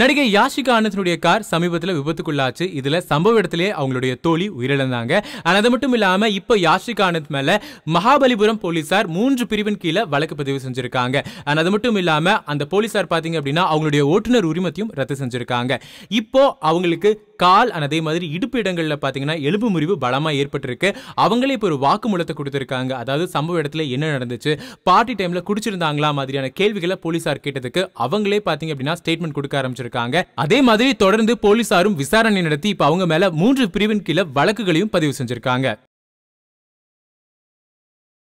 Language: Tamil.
நடிகை யாஷிகா ஆனந்தனுடைய கார் சமீபத்தில் விபத்துக்குள்ளாச்சு இதில் சம்பவ இடத்திலே அவங்களுடைய தோழி உயிரிழந்தாங்க ஆனால் அது மட்டும் இல்லாமல் இப்போ யாஷிகா ஆனந்த் மேலே மகாபலிபுரம் போலீசார் மூன்று பிரிவின் கீழே வழக்கு பதிவு செஞ்சுருக்காங்க ஆனால் அது மட்டும் இல்லாமல் அந்த போலீசார் பார்த்தீங்க அப்படின்னா அவங்களுடைய ஓட்டுநர் உரிமத்தையும் ரத்து செஞ்சுருக்காங்க இப்போ அவங்களுக்கு கால் அதே மாதிரி இடுப்பு இடங்களில் பார்த்தீங்கன்னா எலும்பு முறிவு பலமாக ஏற்பட்டிருக்கு அவங்களே இப்போ ஒரு வாக்குமூலத்தை கொடுத்துருக்காங்க அதாவது சம்பவ இடத்துல என்ன நடந்துச்சு பார்ட்டி டைமில் குடிச்சிருந்தாங்களா மாதிரியான கேள்விகளை போலீசார் கேட்டதுக்கு அவங்களே பார்த்தீங்க அப்படின்னா ஸ்டேட்மெண்ட் கொடுக்க ஆரம்பிச்சிருக்காங்க இருக்காங்க அதே மாதிரி தொடர்ந்து போலீசாரும் விசாரணை நடத்தி இப்ப அவங்க மேல மூன்று பிரிவின் கீழே வழக்குகளையும் பதிவு செஞ்சிருக்காங்க